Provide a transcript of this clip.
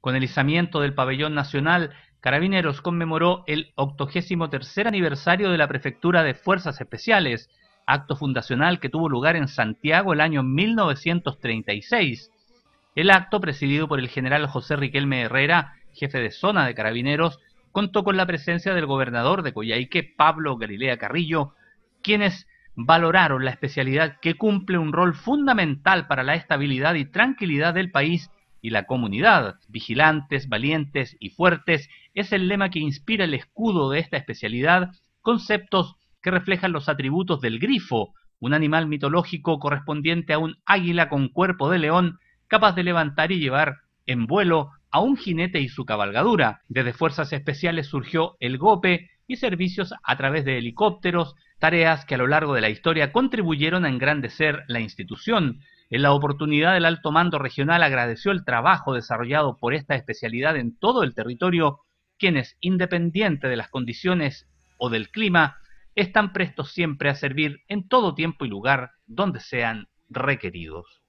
Con el izamiento del pabellón nacional, Carabineros conmemoró el 83 aniversario de la Prefectura de Fuerzas Especiales, acto fundacional que tuvo lugar en Santiago el año 1936. El acto, presidido por el general José Riquelme Herrera, jefe de zona de Carabineros, contó con la presencia del gobernador de Coyhaique, Pablo Galilea Carrillo, quienes valoraron la especialidad que cumple un rol fundamental para la estabilidad y tranquilidad del país y la comunidad, vigilantes, valientes y fuertes, es el lema que inspira el escudo de esta especialidad, conceptos que reflejan los atributos del grifo, un animal mitológico correspondiente a un águila con cuerpo de león, capaz de levantar y llevar en vuelo a un jinete y su cabalgadura. Desde fuerzas especiales surgió el GOPE y servicios a través de helicópteros, tareas que a lo largo de la historia contribuyeron a engrandecer la institución, en la oportunidad, el alto mando regional agradeció el trabajo desarrollado por esta especialidad en todo el territorio, quienes, independiente de las condiciones o del clima, están prestos siempre a servir en todo tiempo y lugar donde sean requeridos.